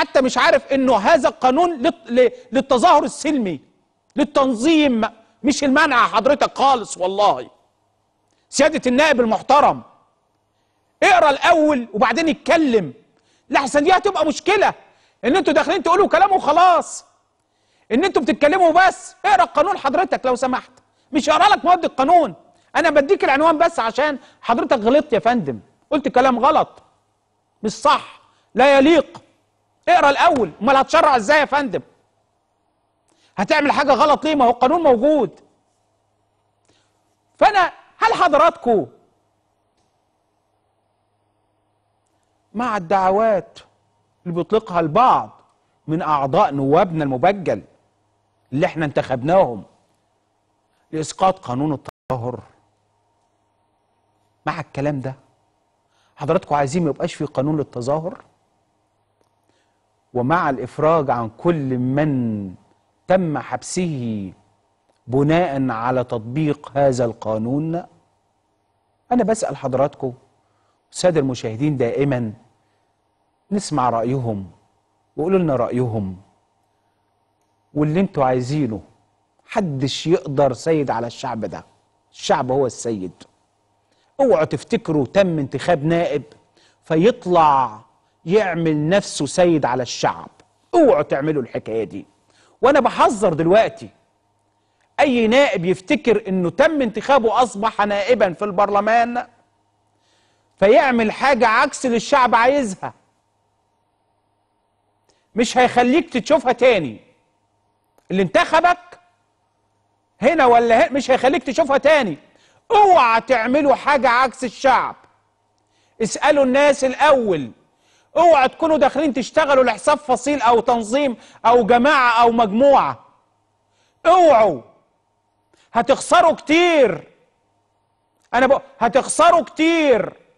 حتى مش عارف انه هذا القانون للتظاهر السلمي للتنظيم مش المنع حضرتك خالص والله سيادة النائب المحترم اقرا الاول وبعدين اتكلم لحسن دي هتبقى مشكله ان انتوا داخلين تقولوا كلام وخلاص ان انتوا بتتكلموا بس اقرا القانون حضرتك لو سمحت مش هقرا لك مواد القانون انا بديك العنوان بس عشان حضرتك غلطت يا فندم قلت كلام غلط مش صح لا يليق اقرا الاول امال هتشرع ازاي يا فندم هتعمل حاجه غلط ليه ما هو القانون موجود فانا هل حضراتكم مع الدعوات اللي بيطلقها البعض من اعضاء نوابنا المبجل اللي احنا انتخبناهم لاسقاط قانون التظاهر مع الكلام ده حضراتكم عايزين ما يبقاش في قانون للتظاهر ومع الإفراج عن كل من تم حبسه بناء على تطبيق هذا القانون أنا بسأل حضراتكم السادة المشاهدين دائما نسمع رأيهم وقولوا لنا رأيهم واللي انتوا عايزينه حدش يقدر سيد على الشعب ده الشعب هو السيد اوعوا تفتكروا تم انتخاب نائب فيطلع يعمل نفسه سيد على الشعب اوعوا تعملوا الحكايه دي وانا بحذر دلوقتي اي نائب يفتكر انه تم انتخابه اصبح نائبا في البرلمان فيعمل حاجه عكس اللي الشعب عايزها مش هيخليك تشوفها تاني اللي انتخبك هنا ولا هنا مش هيخليك تشوفها تاني اوعى تعملوا حاجه عكس الشعب اسالوا الناس الاول اوعى تكونوا داخلين تشتغلوا لحساب فصيل او تنظيم او جماعه او مجموعه اوعوا هتخسروا كتير انا بقول هتخسروا كتير